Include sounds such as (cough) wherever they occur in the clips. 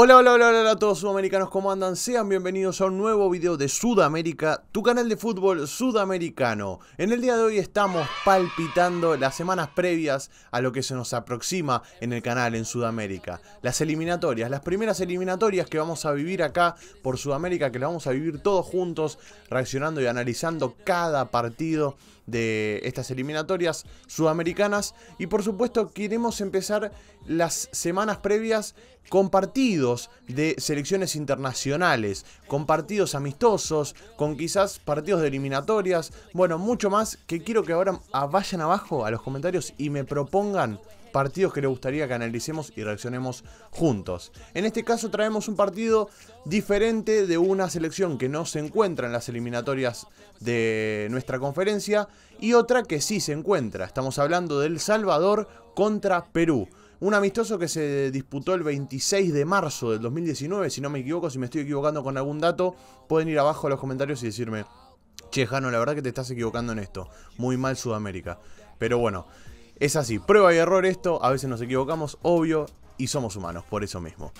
Hola, hola, hola, hola a todos sudamericanos, ¿cómo andan? Sean bienvenidos a un nuevo video de Sudamérica, tu canal de fútbol sudamericano. En el día de hoy estamos palpitando las semanas previas a lo que se nos aproxima en el canal en Sudamérica. Las eliminatorias, las primeras eliminatorias que vamos a vivir acá por Sudamérica, que las vamos a vivir todos juntos, reaccionando y analizando cada partido de estas eliminatorias sudamericanas y por supuesto queremos empezar las semanas previas con partidos de selecciones internacionales, con partidos amistosos, con quizás partidos de eliminatorias, bueno, mucho más que quiero que ahora vayan abajo a los comentarios y me propongan partidos que le gustaría que analicemos y reaccionemos juntos. En este caso traemos un partido diferente de una selección que no se encuentra en las eliminatorias de nuestra conferencia y otra que sí se encuentra. Estamos hablando del Salvador contra Perú. Un amistoso que se disputó el 26 de marzo del 2019, si no me equivoco, si me estoy equivocando con algún dato, pueden ir abajo a los comentarios y decirme, Chejano, la verdad que te estás equivocando en esto, muy mal Sudamérica. Pero bueno, es así, prueba y error esto, a veces nos equivocamos, obvio, y somos humanos, por eso mismo.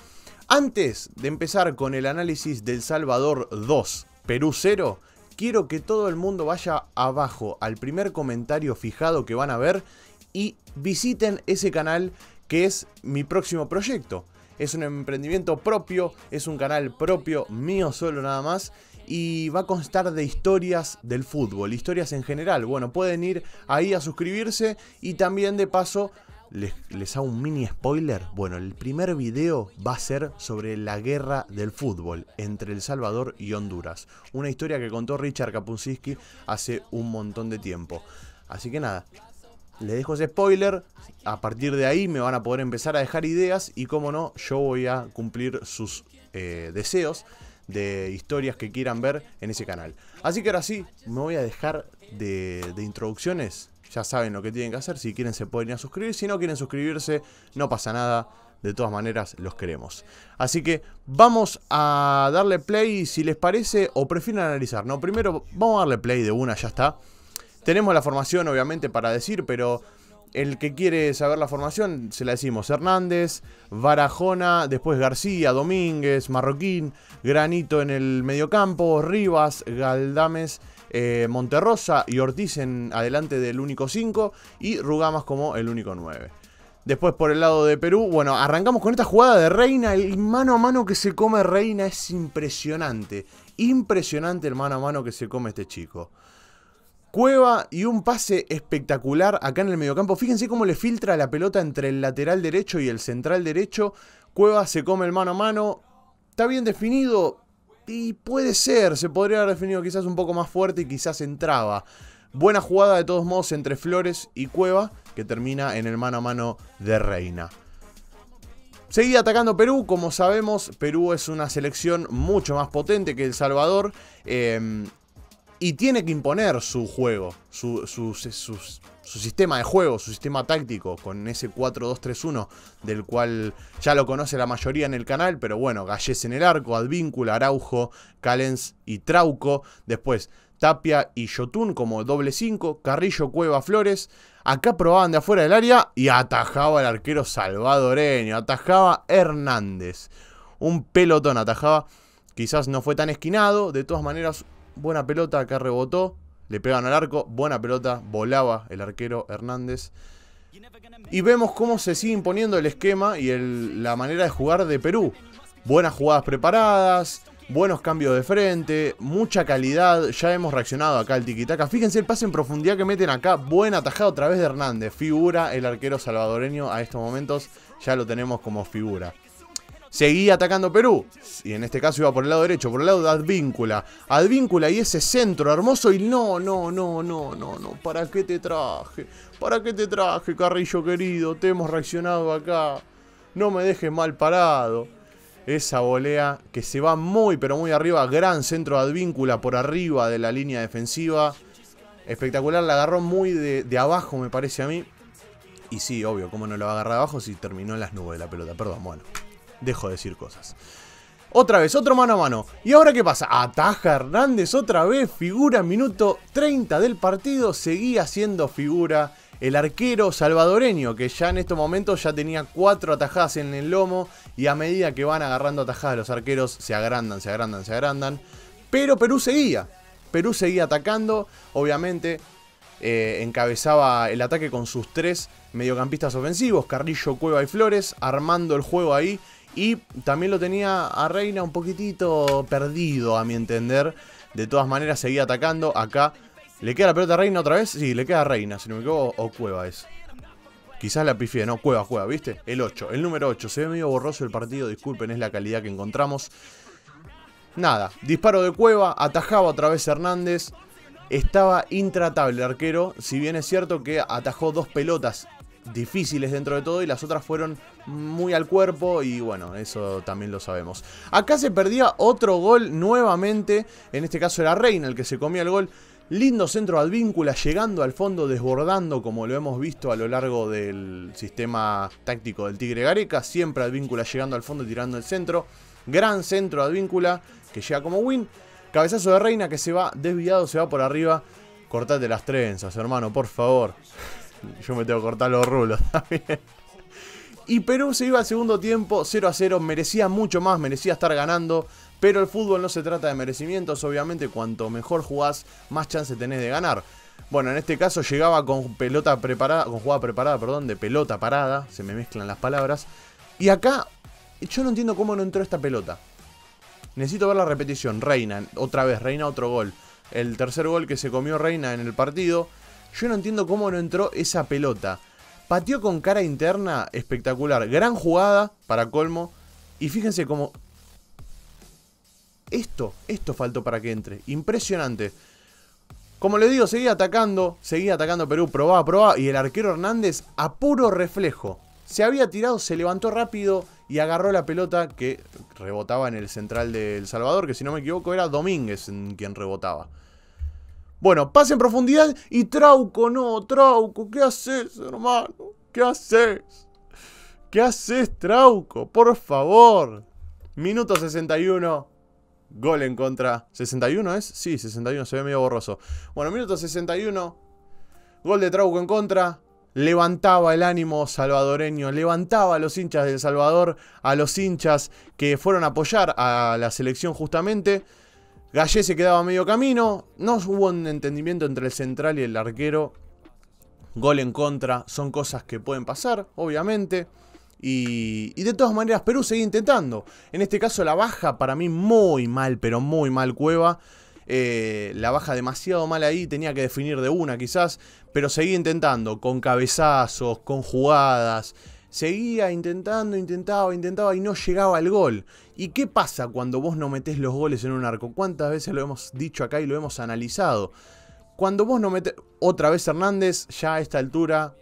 Antes de empezar con el análisis del Salvador 2, Perú 0, quiero que todo el mundo vaya abajo al primer comentario fijado que van a ver y visiten ese canal que es mi próximo proyecto. Es un emprendimiento propio, es un canal propio mío solo nada más y va a constar de historias del fútbol, historias en general. Bueno, pueden ir ahí a suscribirse y también de paso les, les, hago un mini spoiler. Bueno, el primer video va a ser sobre la guerra del fútbol entre El Salvador y Honduras. Una historia que contó Richard Kapuscinski hace un montón de tiempo. Así que nada, les dejo ese spoiler. A partir de ahí me van a poder empezar a dejar ideas y, como no, yo voy a cumplir sus eh, deseos de historias que quieran ver en ese canal. Así que ahora sí, me voy a dejar de, introducciones. Ya saben lo que tienen que hacer. Si quieren se pueden ir a suscribir. Si no quieren suscribirse, no pasa nada. De todas maneras, los queremos. Así que vamos a darle play si les parece o prefieren analizar. No, primero vamos a darle play de una, ya está. Tenemos la formación, obviamente, para decir, pero el que quiere saber la formación, se la decimos. Hernández, Barajona, después García, Domínguez, Marroquín, Granito en el mediocampo, Rivas, Galdames, eh, Monterrosa y Ortiz en adelante del único 5 y Rugamas como el único 9. Después por el lado de Perú, bueno, arrancamos con esta jugada de Reina, el mano a mano que se come Reina es impresionante, impresionante el mano a mano que se come este chico. Cueva y un pase espectacular acá en el mediocampo. Fíjense cómo le filtra la pelota entre el lateral derecho y el central derecho. Cueva se come el mano a mano. Está bien definido y puede ser, se podría haber definido quizás un poco más fuerte y quizás entraba. Buena jugada de todos modos entre Flores y Cueva, que termina en el mano a mano de Reina. Seguía atacando Perú, como sabemos, Perú es una selección mucho más potente que El Salvador. Eh, y tiene que imponer su juego, su, sistema de juego, su sistema táctico, con ese 4-2-3-1, del cual ya lo conoce la mayoría en el canal, pero bueno, Galles en el arco, Advíncula, Araujo, Calens y Trauco, después Tapia y Yotun como doble 5, Carrillo, Cueva, Flores, acá probaban de afuera del área y atajaba el arquero salvadoreño, atajaba Hernández, un pelotón atajaba. Quizás no fue tan esquinado, de todas maneras buena pelota, acá rebotó, le pegan al arco, buena pelota, volaba el arquero Hernández. Y vemos cómo se sigue imponiendo el esquema y la manera de jugar de Perú. Buenas jugadas preparadas, buenos cambios de frente, mucha calidad. Ya hemos reaccionado acá al tiquitaca. Fíjense el pase en profundidad que meten acá. Buen atajado a través de Hernández. Figura el arquero salvadoreño a estos momentos. Ya lo tenemos como figura seguía atacando Perú. Y en este caso iba por el lado derecho, por el lado de Advíncula. Advíncula y ese centro hermoso. Y no, no, no, no, no, no. ¿Para qué te traje? ¿Para qué te traje, Carrillo querido? Te hemos reaccionado acá. No me dejes mal parado. Esa volea que se va muy, pero muy arriba. Gran centro de Advíncula por arriba de la línea defensiva. Espectacular, la agarró muy de, abajo, me parece a mí. Y sí, obvio, cómo no lo va a agarrar abajo si terminó en las nubes la pelota. Perdón, bueno dejo de decir cosas. Otra vez, otro mano a mano. ¿Y ahora qué pasa? Ataja Hernández otra vez, figura minuto 30 del partido, seguía siendo figura el arquero salvadoreño, que ya en estos momentos ya tenía cuatro atajadas en el lomo y a medida que van agarrando atajadas los arqueros se agrandan, se agrandan, se agrandan. Pero Perú seguía, Perú seguía atacando, obviamente eh, encabezaba el ataque con sus tres mediocampistas ofensivos, Carrillo, Cueva y Flores, armando el juego ahí y también lo tenía a Reina un poquitito perdido, a mi entender. De todas maneras, seguía atacando. Acá le queda la pelota a Reina otra vez. Sí, le queda a Reina, si no me equivoco, o Cueva es. Quizás la pifía, no, Cueva, Cueva, ¿viste? El 8, el número 8. Se ve medio borroso el partido, disculpen, es la calidad que encontramos. Nada, disparo de Cueva, atajaba otra vez Hernández. Estaba intratable el arquero, si bien es cierto que atajó dos pelotas difíciles dentro de todo y las otras fueron muy al cuerpo y bueno, eso también lo sabemos. Acá se perdía otro gol nuevamente, en este caso era Reina el que se comía el gol. Lindo centro advíncula, llegando al fondo, desbordando como lo hemos visto a lo largo del sistema táctico del Tigre Gareca. Siempre advíncula llegando al fondo, tirando el centro. Gran centro advíncula que llega como win. Cabezazo de Reina que se va desviado, se va por arriba. Cortate las trenzas, hermano, por favor. Yo me tengo que cortar los rulos (laughs) también. Y Perú se iba al segundo tiempo 0 a 0, merecía mucho más, merecía estar ganando. Pero el fútbol no se trata de merecimientos, obviamente cuanto mejor jugás, más chance tenés de ganar. Bueno, en este caso llegaba con pelota preparada, con jugada preparada, perdón, de pelota parada, se me mezclan las palabras. Y acá yo no entiendo cómo no entró esta pelota. Necesito ver la repetición. Reina, otra vez, Reina otro gol. El tercer gol que se comió Reina en el partido yo no entiendo cómo no entró esa pelota. Pateó con cara interna espectacular. Gran jugada para colmo. Y fíjense cómo... Esto, esto faltó para que entre. Impresionante. Como les digo, seguía atacando, seguía atacando Perú, probaba, probaba. Y el arquero Hernández a puro reflejo. Se había tirado, se levantó rápido y agarró la pelota que rebotaba en el central de El Salvador, que si no me equivoco era Domínguez quien rebotaba. Bueno, pase en profundidad y Trauco, no, Trauco, ¿qué haces, hermano? ¿Qué haces? ¿Qué haces, Trauco? Por favor. Minuto 61. Gol en contra. ¿61 es? Sí, 61, se ve medio borroso. Bueno, minuto 61. Gol de Trauco en contra. Levantaba el ánimo salvadoreño, levantaba a los hinchas del Salvador, a los hinchas que fueron a apoyar a la selección justamente. Gallé se quedaba a medio camino. No hubo un entendimiento entre el central y el arquero. Gol en contra. Son cosas que pueden pasar, obviamente. Y, de todas maneras, Perú seguía intentando. En este caso, la baja para mí muy mal, pero muy mal Cueva. Eh, la baja demasiado mal ahí, tenía que definir de una quizás, pero seguía intentando con cabezazos, con jugadas seguía intentando, intentaba, intentaba y no llegaba al gol. ¿Y qué pasa cuando vos no metés los goles en un arco? ¿Cuántas veces lo hemos dicho acá y lo hemos analizado? Cuando vos no metés. Otra vez Hernández, ya a esta altura,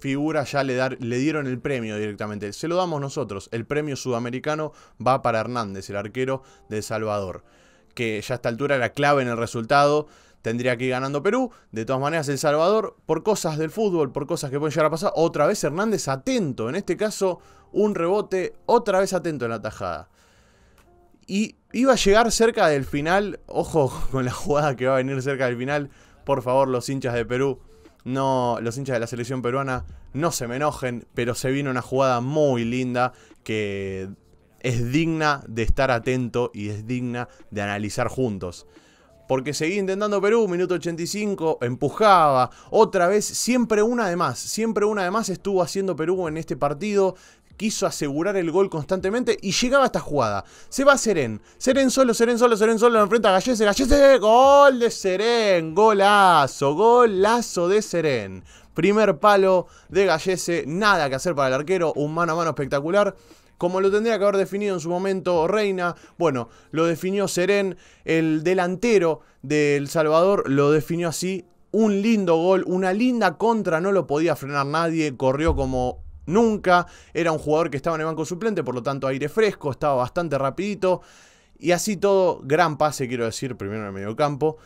figura ya le, dar, le dieron el premio directamente. Se lo damos nosotros. El premio sudamericano va para Hernández, el arquero de Salvador. Que ya a esta altura era clave en el resultado tendría que ir ganando Perú. De todas maneras, El Salvador, por cosas del fútbol, por cosas que pueden llegar a pasar, otra vez Hernández atento. En este caso, un rebote, otra vez atento en la tajada. Y iba a llegar cerca del final. Ojo (laughs) con la jugada que va a venir cerca del final. Por favor, los hinchas de Perú, no, los hinchas de la selección peruana, no se me enojen, pero se vino una jugada muy linda que es digna de estar atento y es digna de analizar juntos porque seguía intentando Perú, minuto 85, empujaba, otra vez, siempre una de más, siempre una de más estuvo haciendo Perú en este partido, quiso asegurar el gol constantemente y llegaba esta jugada. Se va Seren. Seren solo, Seren solo, Seren solo. Enfrenta a Gallese. Gallese. Gol de Seren. Golazo. Golazo de Seren. Primer palo de Gallese, nada que hacer para el arquero, un mano a mano espectacular. Como lo tendría que haber definido en su momento Reina, bueno, lo definió Serén, el delantero de El Salvador lo definió así. Un lindo gol, una linda contra, no lo podía frenar nadie, corrió como nunca, era un jugador que estaba en el banco suplente, por lo tanto aire fresco, estaba bastante rapidito. Y así todo, gran pase, quiero decir, primero en el medio campo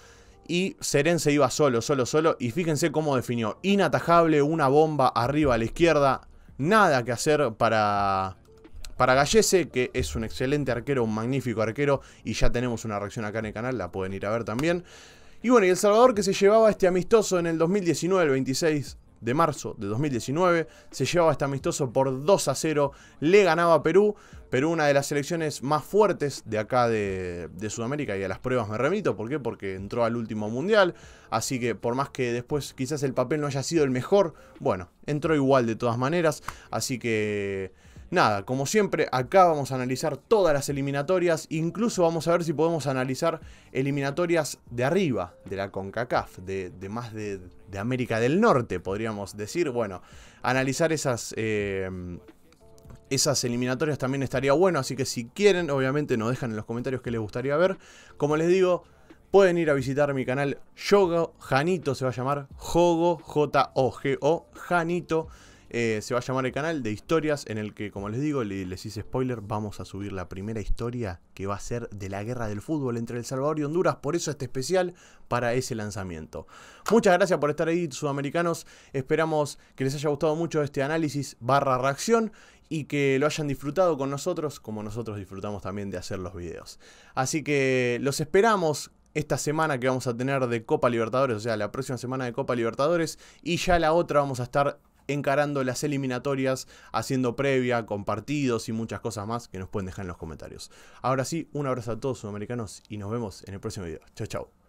y Seren se iba solo, solo, solo. Y fíjense cómo definió. Inatajable, una bomba arriba a la izquierda. Nada que hacer para, para Gallese, que es un excelente arquero, un magnífico arquero. Y ya tenemos una reacción acá en el canal, la pueden ir a ver también. Y bueno, y El Salvador que se llevaba este amistoso en el 2019, 26 de marzo de 2019. Se llevaba este amistoso por 2 a 0. Le ganaba a Perú. Perú, una de las selecciones más fuertes de acá de, de, Sudamérica. Y a las pruebas me remito. ¿Por qué? Porque entró al último mundial. Así que por más que después quizás el papel no haya sido el mejor. Bueno, entró igual de todas maneras. Así que... Nada, como siempre, acá vamos a analizar todas las eliminatorias, incluso vamos a ver si podemos analizar eliminatorias de arriba, de la CONCACAF, de, más de, América del Norte, podríamos decir. Bueno, analizar esas... Em, esas eliminatorias también estaría bueno, así que si quieren, obviamente nos dejan en los comentarios qué les gustaría ver. Como les digo, pueden ir a visitar mi canal Jogo, Janito, se va a llamar Jogo, J-O-G-O, Janito. Eh, se va a llamar el canal de historias en el que, como les digo, les, les hice spoiler, vamos a subir la primera historia que va a ser de la guerra del fútbol entre El Salvador y Honduras. Por eso este especial para ese lanzamiento. Muchas gracias por estar ahí, sudamericanos. Esperamos que les haya gustado mucho este análisis barra reacción y que lo hayan disfrutado con nosotros, como nosotros disfrutamos también de hacer los videos. Así que los esperamos esta semana que vamos a tener de Copa Libertadores, o sea, la próxima semana de Copa Libertadores, y ya la otra vamos a estar encarando las eliminatorias, haciendo previa, compartidos y muchas cosas más que nos pueden dejar en los comentarios. Ahora sí, un abrazo a todos sudamericanos y nos vemos en el próximo video. Chao, chao.